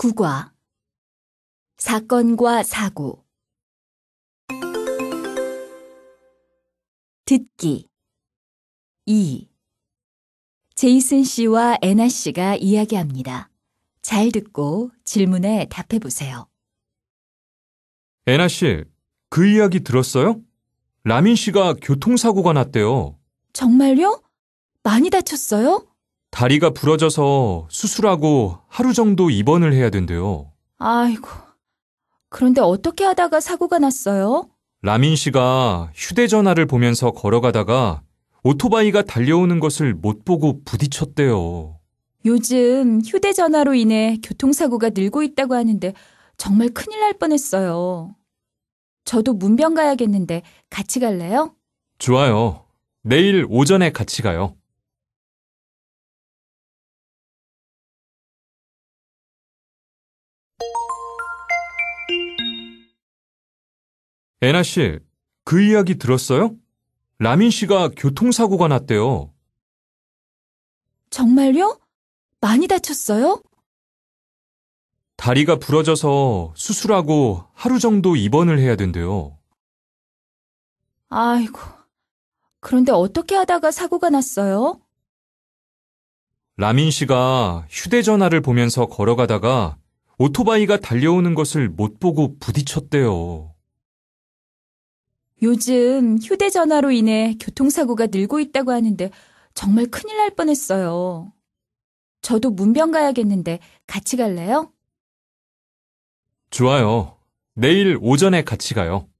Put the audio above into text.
구과 사건과 사고 듣기 2. 제이슨 씨와 애나 씨가 이야기합니다. 잘 듣고 질문에 답해 보세요. 애나 씨, 그 이야기 들었어요? 라민 씨가 교통사고가 났대요. 정말요? 많이 다쳤어요? 다리가 부러져서 수술하고 하루 정도 입원을 해야 된대요. 아이고. 그런데 어떻게 하다가 사고가 났어요? 라민 씨가 휴대전화를 보면서 걸어가다가 오토바이가 달려오는 것을 못 보고 부딪혔대요. 요즘 휴대전화로 인해 교통사고가 늘고 있다고 하는데 정말 큰일 날 뻔했어요. 저도 문병 가야겠는데 같이 갈래요? 좋아요. 내일 오전에 같이 가요. 에나 씨, 그 이야기 들었어요? 라민 씨가 교통사고가 났대요. 정말요? 많이 다쳤어요? 다리가 부러져서 수술하고 하루 정도 입원을 해야 된대요. 아이고. 그런데 어떻게 하다가 사고가 났어요? 라민 씨가 휴대전화를 보면서 걸어가다가 오토바이가 달려오는 것을 못 보고 부딪혔대요. 요즘 휴대전화로 인해 교통사고가 늘고 있다고 하는데 정말 큰일 날 뻔했어요. 저도 문병 가야겠는데 같이 갈래요? 좋아요. 내일 오전에 같이 가요.